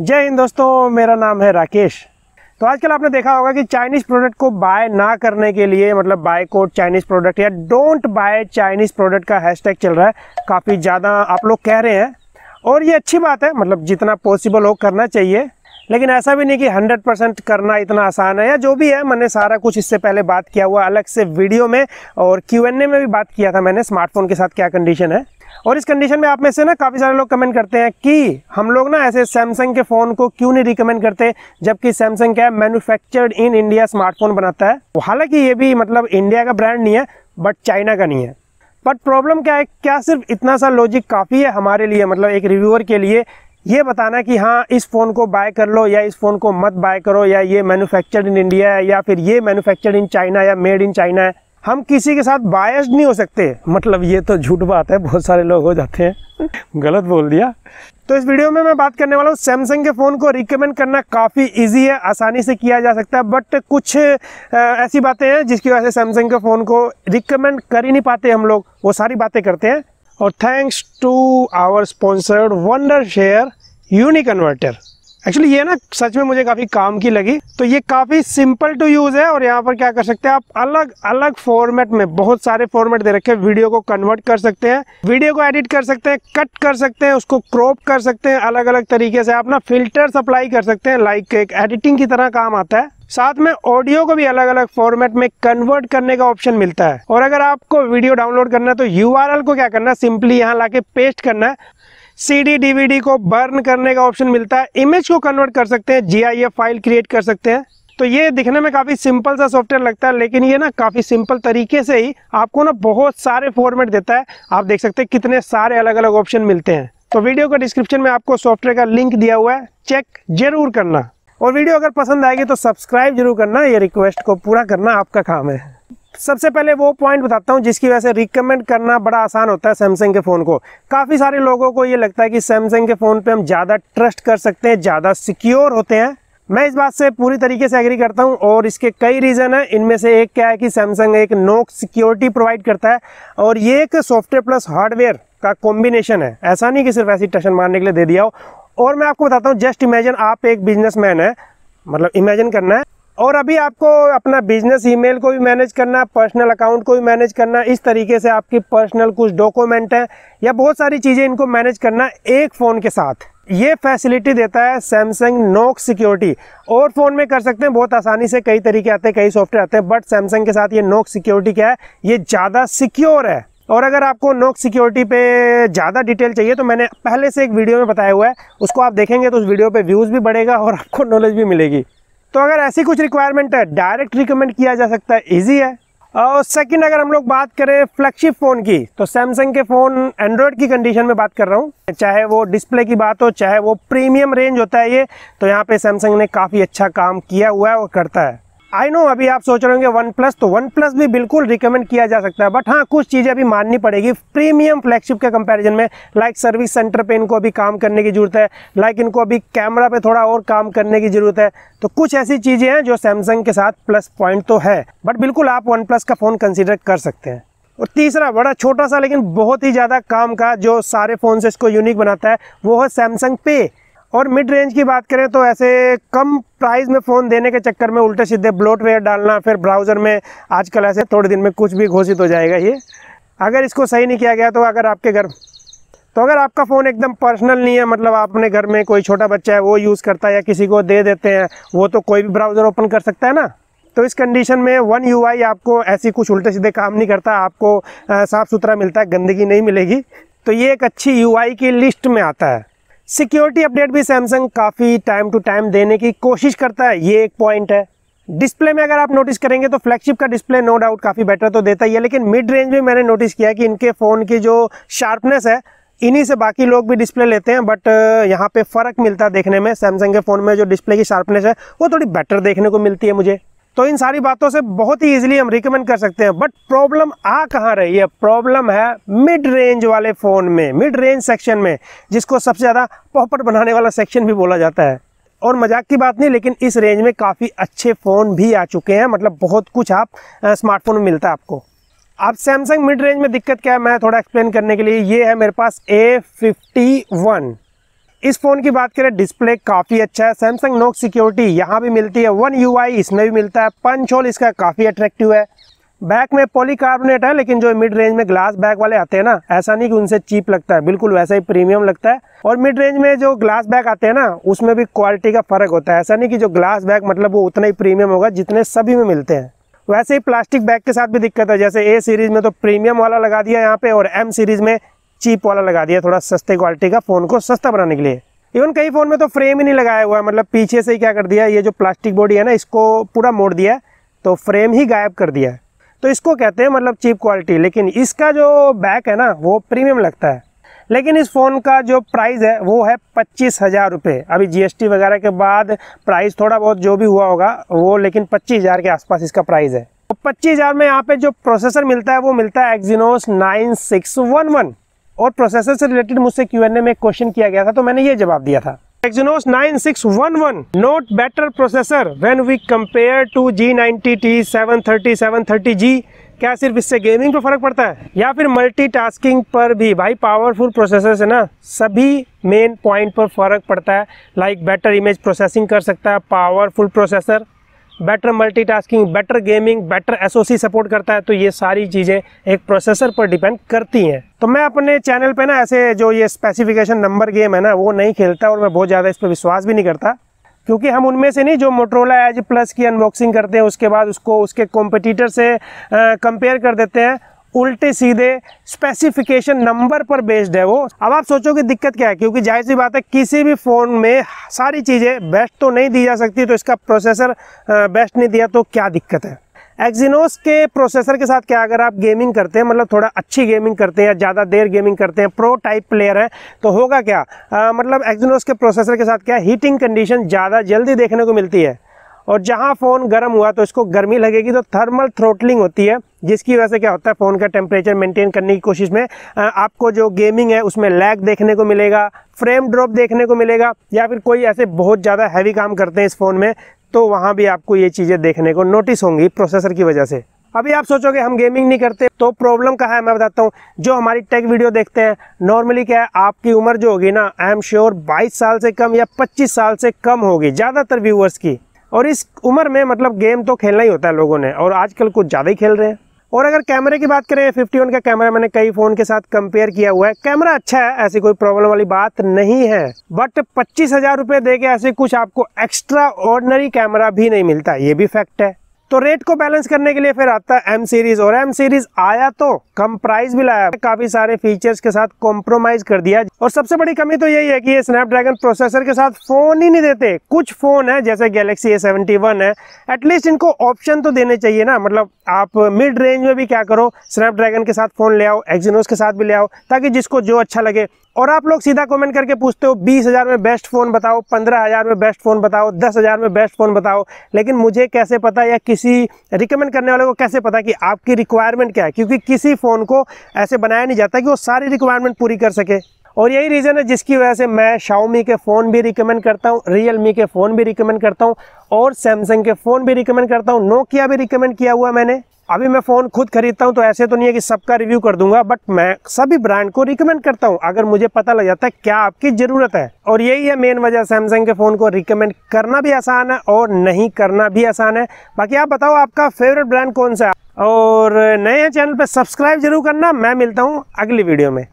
जय हिंद दोस्तों मेरा नाम है राकेश तो आजकल आपने देखा होगा कि चाइनीज़ प्रोडक्ट को बाय ना करने के लिए मतलब बाय कोड चाइनीज़ प्रोडक्ट या डोंट बाय चाइनीज़ प्रोडक्ट का हैशटैग चल रहा है काफ़ी ज़्यादा आप लोग कह रहे हैं और ये अच्छी बात है मतलब जितना पॉसिबल हो करना चाहिए लेकिन ऐसा भी नहीं कि 100 परसेंट करना इतना आसान है या जो भी है मैंने सारा कुछ इससे पहले बात किया हुआ अलग से वीडियो में और क्यू एन ए में भी बात किया था मैंने स्मार्टफोन के साथ क्या कंडीशन है और इस कंडीशन में आप में से ना काफ़ी सारे लोग कमेंट करते हैं कि हम लोग ना ऐसे सैमसंग के फ़ोन को क्यों नहीं रिकमेंड करते जबकि सैमसंग क्या है मैनुफैक्चर्ड इन इंडिया स्मार्टफोन बनाता है तो हालांकि ये भी मतलब इंडिया का ब्रांड नहीं है बट चाइना का नहीं है बट प्रॉब्लम क्या है क्या सिर्फ इतना सा लॉजिक काफ़ी है हमारे लिए मतलब एक रिव्यूअर के लिए ये बताना कि हाँ इस फ़ोन को बाय कर लो या इस फ़ोन को मत बाय करो या ये मैनुफैक्चर्ड इन इंडिया है या फिर ये मैनुफैक्चर्ड इन चाइना या मेड इन चाइना है हम किसी के साथ बायस नहीं हो सकते मतलब ये तो झूठ बात है बहुत सारे लोग हो जाते हैं गलत बोल दिया तो इस वीडियो में मैं बात करने वाला हूँ सैमसंग के फ़ोन को रिकमेंड करना काफ़ी इजी है आसानी से किया जा सकता है बट कुछ ऐसी बातें हैं जिसकी वजह से सैमसंग के फ़ोन को रिकमेंड कर ही नहीं पाते हम लोग वो सारी बातें करते हैं और thanks to our sponsored Wondershare UniConverter actually ये ना सच में मुझे काफ़ी काम की लगी तो ये काफ़ी सिंपल टू यूज़ है और यहाँ पर क्या कर सकते हैं आप अलग अलग फॉर्मेट में बहुत सारे फॉर्मेट दे रखे हैं वीडियो को कन्वर्ट कर सकते हैं वीडियो को एडिट कर सकते हैं कट कर सकते हैं उसको क्रॉप कर सकते हैं अलग अलग तरीके से आप ना अप्लाई कर सकते हैं लाइक एक एडिटिंग की तरह काम आता है साथ में ऑडियो को भी अलग अलग फॉर्मेट में कन्वर्ट करने का ऑप्शन मिलता है और अगर आपको वीडियो डाउनलोड करना है तो यू को क्या करना है सिंपली यहाँ लाके पेस्ट करना है सीडी डीवीडी को बर्न करने का ऑप्शन मिलता है इमेज को कन्वर्ट कर सकते हैं जीआईएफ फाइल क्रिएट कर सकते हैं तो ये दिखने में काफ़ी सिंपल सा सॉफ्टवेयर लगता है लेकिन ये ना काफ़ी सिंपल तरीके से ही आपको ना बहुत सारे फॉर्मेट देता है आप देख सकते हैं कितने सारे अलग अलग ऑप्शन मिलते हैं तो वीडियो का डिस्क्रिप्शन में आपको सॉफ्टवेयर का लिंक दिया हुआ है चेक जरूर करना और वीडियो अगर पसंद आएगी तो सब्सक्राइब जरूर करना ये रिक्वेस्ट को पूरा करना आपका काम है सबसे पहले वो पॉइंट बताता हूँ जिसकी वजह से रिकमेंड करना बड़ा आसान होता है सैमसंग के फ़ोन को काफ़ी सारे लोगों को ये लगता है कि सैमसंग के फ़ोन पे हम ज़्यादा ट्रस्ट कर सकते हैं ज़्यादा सिक्योर होते हैं मैं इस बात से पूरी तरीके से एग्री करता हूं और इसके कई रीज़न हैं इनमें से एक क्या है कि सैमसंग एक नोक सिक्योरिटी प्रोवाइड करता है और ये एक सॉफ्टवेयर प्लस हार्डवेयर का कॉम्बिनेशन है ऐसा नहीं कि सिर्फ ऐसी टशन मारने के लिए दे दिया हो और मैं आपको बताता हूँ जस्ट इमेजिन आप एक बिजनेसमैन है मतलब इमेजिन करना है और अभी आपको अपना बिजनेस ईमेल को भी मैनेज करना पर्सनल अकाउंट को भी मैनेज करना इस तरीके से आपकी पर्सनल कुछ डॉक्यूमेंट है या बहुत सारी चीज़ें इनको मैनेज करना एक फ़ोन के साथ ये फैसिलिटी देता है सैमसंग नोक सिक्योरिटी और फ़ोन में कर सकते हैं बहुत आसानी से कई तरीके आते हैं कई सॉफ्टवेयर आते हैं बट सैमसंग के साथ ये नोक सिक्योरिटी क्या है ये ज़्यादा सिक्योर है और अगर आपको नोक सिक्योरिटी पे ज़्यादा डिटेल चाहिए तो मैंने पहले से एक वीडियो में बताया हुआ है उसको आप देखेंगे तो उस वीडियो पे व्यूज़ भी बढ़ेगा और आपको नॉलेज भी मिलेगी तो अगर ऐसी कुछ रिक्वायरमेंट है डायरेक्ट रिकमेंड किया जा सकता है ईजी है और सेकंड अगर हम लोग बात करें फ्लैगशिप फ़ोन की तो सैमसंग के फ़ोन एंड्रॉयड की कंडीशन में बात कर रहा हूँ चाहे वो डिस्प्ले की बात हो चाहे वो प्रीमियम रेंज होता है ये तो यहाँ पे सैमसंग ने काफ़ी अच्छा काम किया हुआ है और करता है आई नो अभी आप सोच रहे होंगे वन प्लस तो वन प्लस भी बिल्कुल रिकमेंड किया जा सकता है बट हाँ कुछ चीज़ें अभी माननी पड़ेगी प्रीमियम फ्लैगशिप के कंपैरिजन में लाइक सर्विस सेंटर पे इनको अभी काम करने की ज़रूरत है लाइक इनको अभी कैमरा पे थोड़ा और काम करने की ज़रूरत है तो कुछ ऐसी चीज़ें हैं जो सैमसंग के साथ प्लस पॉइंट तो है बट बिल्कुल आप वन प्लस का फ़ोन कंसिडर कर सकते हैं और तीसरा बड़ा छोटा सा लेकिन बहुत ही ज़्यादा काम का जो सारे फ़ोन से इसको यूनिक बनाता है वो है सैमसंग पे और मिड रेंज की बात करें तो ऐसे कम प्राइस में फ़ोन देने के चक्कर में उल्टे सीधे ब्लोटवेयर डालना फिर ब्राउज़र में आजकल ऐसे थोड़े दिन में कुछ भी घोषित हो जाएगा ये अगर इसको सही नहीं किया गया तो अगर आपके घर तो अगर आपका फ़ोन एकदम पर्सनल नहीं है मतलब आपने घर में कोई छोटा बच्चा है वो यूज़ करता है या किसी को दे देते हैं वो तो कोई भी ब्राउज़र ओपन कर सकता है ना तो इस कंडीशन में वन यू आपको ऐसी कुछ उल्टे सीधे काम नहीं करता आपको साफ़ सुथरा मिलता है गंदगी नहीं मिलेगी तो ये एक अच्छी यू की लिस्ट में आता है सिक्योरिटी अपडेट भी सैमसंग काफ़ी टाइम टू टाइम देने की कोशिश करता है ये एक पॉइंट है डिस्प्ले में अगर आप नोटिस करेंगे तो फ्लैगशिप का डिस्प्ले नो डाउट काफ़ी बेटर तो देता ही है लेकिन मिड रेंज में मैंने नोटिस किया कि इनके फ़ोन की जो शार्पनेस है इन्हीं से बाकी लोग भी डिस्प्ले लेते हैं बट यहाँ पे फ़र्क मिलता है देखने में सैमसंग के फ़ोन में जो डिस्प्ले की शार्पनेस है वो थोड़ी बेटर देखने को मिलती है मुझे तो इन सारी बातों से बहुत ही इजीली हम रिकमेंड कर सकते हैं बट प्रॉब्लम आ कहाँ रही है प्रॉब्लम है मिड रेंज वाले फ़ोन में मिड रेंज सेक्शन में जिसको सबसे ज़्यादा पॉपट बनाने वाला सेक्शन भी बोला जाता है और मजाक की बात नहीं लेकिन इस रेंज में काफ़ी अच्छे फ़ोन भी आ चुके हैं मतलब बहुत कुछ आप स्मार्टफोन में मिलता है आपको अब सैमसंग मिड रेंज में दिक्कत क्या है मैं थोड़ा एक्सप्लेन करने के लिए ये है मेरे पास ए फिफ्टी वन इस फोन की बात करें डिस्प्ले काफी अच्छा है सैमसंग नोक सिक्योरिटी यहाँ भी मिलती है वन यू इसमें भी मिलता है पंच होल इसका काफी अट्रैक्टिव है बैक में पॉलीकार्बोनेट है लेकिन जो मिड रेंज में ग्लास बैक वाले आते हैं ना ऐसा नहीं कि उनसे चीप लगता है बिल्कुल वैसा ही प्रीमियम लगता है और मिड रेंज में जो ग्लास बैक आते हैं ना उसमें भी क्वालिटी का फर्क होता है ऐसा नहीं कि जो ग्लास बैक मतलब वो उतना ही प्रीमियम होगा जितने सभी में मिलते हैं वैसे ही प्लास्टिक बैग के साथ भी दिक्कत है जैसे ए सीरीज में तो प्रीमियम वाला लगा दिया यहाँ पे और एम सीरीज में चीप वाला लगा दिया थोड़ा सस्ते क्वालिटी का फ़ोन को सस्ता बनाने के लिए इवन कई फ़ोन में तो फ्रेम ही नहीं लगाया हुआ है मतलब पीछे से ही क्या कर दिया ये जो प्लास्टिक बॉडी है ना इसको पूरा मोड़ दिया तो फ्रेम ही गायब कर दिया तो इसको कहते हैं मतलब चीप क्वालिटी लेकिन इसका जो बैक है ना वो प्रीमियम लगता है लेकिन इस फ़ोन का जो प्राइस है वो है पच्चीस हज़ार रुपये अभी जीएसटी वगैरह के बाद प्राइस थोड़ा बहुत जो भी हुआ होगा वो लेकिन पच्चीस हज़ार के आसपास इसका प्राइस है तो पच्चीस हज़ार में यहाँ पे जो प्रोसेसर मिलता है वो मिलता है Exynos nine six one one और प्रोसेसर से रिलेटेड मुझसे क्यू एन ए में क्वेश्चन किया गया था तो मैंने ये जवाब दिया था Exynos 9611 not better processor when we compare to G90T 730 730G क्या सिर्फ इससे गेमिंग पे फर्क पड़ता है या फिर मल्टीटास्किंग पर भी भाई पावरफुल प्रोसेसर से ना सभी मेन पॉइंट पर फर्क पड़ता है लाइक बेटर इमेज प्रोसेसिंग कर सकता है powerful processor better multitasking better gaming better SoC support करता है तो ये सारी चीज़ें एक प्रोसेसर पर डिपेंड करती हैं तो मैं अपने चैनल पे ना ऐसे जो ये स्पेसिफिकेशन नंबर गेम है ना वो नहीं खेलता और मैं बहुत ज़्यादा इस पर विश्वास भी नहीं करता क्योंकि हम उनमें से नहीं जो मोटरोला एज प्लस की अनबॉक्सिंग करते हैं उसके बाद उसको उसके कॉम्पिटिटर से कंपेयर कर देते हैं उल्टे सीधे स्पेसिफिकेशन नंबर पर बेस्ड है वो अब आप सोचो कि दिक्कत क्या है क्योंकि जाहिर सी बात है किसी भी फ़ोन में सारी चीज़ें बेस्ट तो नहीं दी जा सकती तो इसका प्रोसेसर बेस्ट नहीं दिया तो क्या दिक्कत है एक्जिनोस के प्रोसेसर के साथ क्या अगर आप गेमिंग करते हैं मतलब थोड़ा अच्छी गेमिंग करते हैं या ज़्यादा देर गेमिंग करते हैं प्रो टाइप प्लेयर है तो होगा क्या आ, मतलब एक्जिनोस के प्रोसेसर के साथ क्या हीटिंग कंडीशन ज़्यादा जल्दी देखने को मिलती है और जहाँ फ़ोन गर्म हुआ तो इसको गर्मी लगेगी तो थर्मल थ्रोटलिंग होती है जिसकी वजह से क्या होता है फ़ोन का टेम्परेचर मेंटेन करने की कोशिश में आपको जो गेमिंग है उसमें लैग देखने को मिलेगा फ्रेम ड्रॉप देखने को मिलेगा या फिर कोई ऐसे बहुत ज़्यादा हैवी काम करते हैं इस फ़ोन में तो वहाँ भी आपको ये चीज़ें देखने को नोटिस होंगी प्रोसेसर की वजह से अभी आप सोचोगे हम गेमिंग नहीं करते तो प्रॉब्लम कहाँ है मैं बताता हूँ जो हमारी टेक वीडियो देखते हैं नॉर्मली क्या है आपकी उम्र जो होगी ना आई एम श्योर 22 साल से कम या 25 साल से कम होगी ज़्यादातर व्यूअर्स की और इस उम्र में मतलब गेम तो खेलना ही होता है लोगों ने और आजकल कुछ ज़्यादा ही खेल रहे हैं और अगर कैमरे की बात करें फिफ्टी वन का कैमरा मैंने कई फ़ोन के साथ कंपेयर किया हुआ है कैमरा अच्छा है ऐसी कोई प्रॉब्लम वाली बात नहीं है बट पच्चीस हज़ार रुपये दे के ऐसे कुछ आपको एक्स्ट्रा ऑर्डनरी कैमरा भी नहीं मिलता ये भी फैक्ट है तो रेट को बैलेंस करने के लिए फिर आता है एम सीरीज और एम सीरीज आया तो कम प्राइस भी लाया काफी सारे फीचर्स के साथ कॉम्प्रोमाइज कर दिया और सबसे बड़ी कमी तो यही है कि ये स्नैपड्रैगन प्रोसेसर के साथ फोन ही नहीं देते कुछ फोन है जैसे गैलेक्सी ए सेवेंटी वन है एटलीस्ट इनको ऑप्शन तो देने चाहिए ना मतलब आप मिड रेंज में भी क्या करो स्नैपड्रैगन के साथ फोन ले आओ एक्जीनोस के साथ भी ले आओ ताकि जिसको जो अच्छा लगे और आप लोग सीधा कमेंट करके पूछते हो बीस हज़ार में बेस्ट फ़ोन बताओ पंद्रह हज़ार में बेस्ट फ़ोन बताओ दस हज़ार में बेस्ट फ़ोन बताओ लेकिन मुझे कैसे पता या किसी रिकमेंड करने वाले को कैसे पता कि आपकी रिक्वायरमेंट क्या है क्योंकि किसी फ़ोन को ऐसे बनाया नहीं जाता कि वो सारी रिक्वायरमेंट पूरी कर सके और यही रीज़न है जिसकी वजह से मैं शाओमी के फ़ोन भी रिकमेंड करता हूँ रियल के फ़ोन भी रिकमेंड करता हूँ और सैमसंग के फ़ोन भी रिकमेंड करता हूँ नोकिया भी रिकमेंड किया हुआ मैंने अभी मैं फ़ोन खुद खरीदता हूँ तो ऐसे तो नहीं है कि सबका रिव्यू कर दूंगा बट मैं सभी ब्रांड को रिकमेंड करता हूँ अगर मुझे पता लग जाता है क्या आपकी ज़रूरत है और यही है मेन वजह सैमसंग के फ़ोन को रिकमेंड करना भी आसान है और नहीं करना भी आसान है बाकी आप बताओ आपका फेवरेट ब्रांड कौन सा है और नए चैनल पर सब्सक्राइब जरूर करना मैं मिलता हूँ अगली वीडियो में